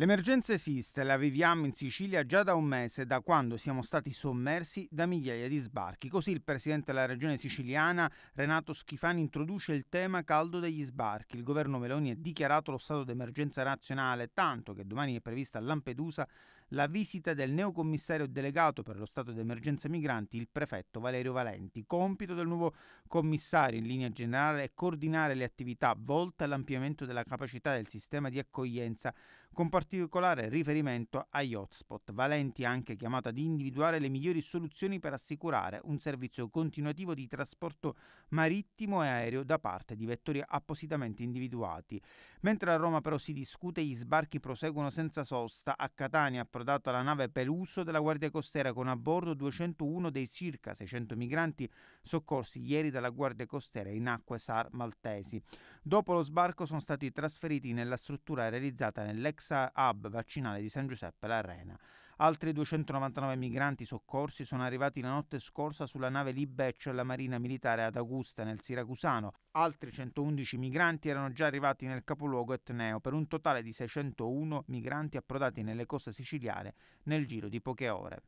L'emergenza esiste, la viviamo in Sicilia già da un mese, da quando siamo stati sommersi da migliaia di sbarchi. Così il presidente della regione siciliana, Renato Schifani, introduce il tema caldo degli sbarchi. Il governo Meloni ha dichiarato lo stato d'emergenza nazionale, tanto che domani è prevista a Lampedusa la visita del neocommissario delegato per lo stato d'emergenza migranti, il prefetto Valerio Valenti. Compito del nuovo commissario in linea generale è coordinare le attività volte all'ampliamento della capacità del sistema di accoglienza, con compartendo particolare riferimento agli hotspot, Valenti ha anche chiamato ad individuare le migliori soluzioni per assicurare un servizio continuativo di trasporto marittimo e aereo da parte di vettori appositamente individuati. Mentre a Roma però si discute, gli sbarchi proseguono senza sosta. A Catania è approdata la nave Peluso della Guardia Costiera con a bordo 201 dei circa 600 migranti soccorsi ieri dalla Guardia Costiera in acque SAR maltesi. Dopo lo sbarco sono stati trasferiti nella struttura realizzata nell'ex hub vaccinale di San Giuseppe l'Arena. Altri 299 migranti soccorsi sono arrivati la notte scorsa sulla nave Libeccio alla Marina Militare ad Augusta nel Siracusano. Altri 111 migranti erano già arrivati nel capoluogo etneo per un totale di 601 migranti approdati nelle coste siciliane nel giro di poche ore.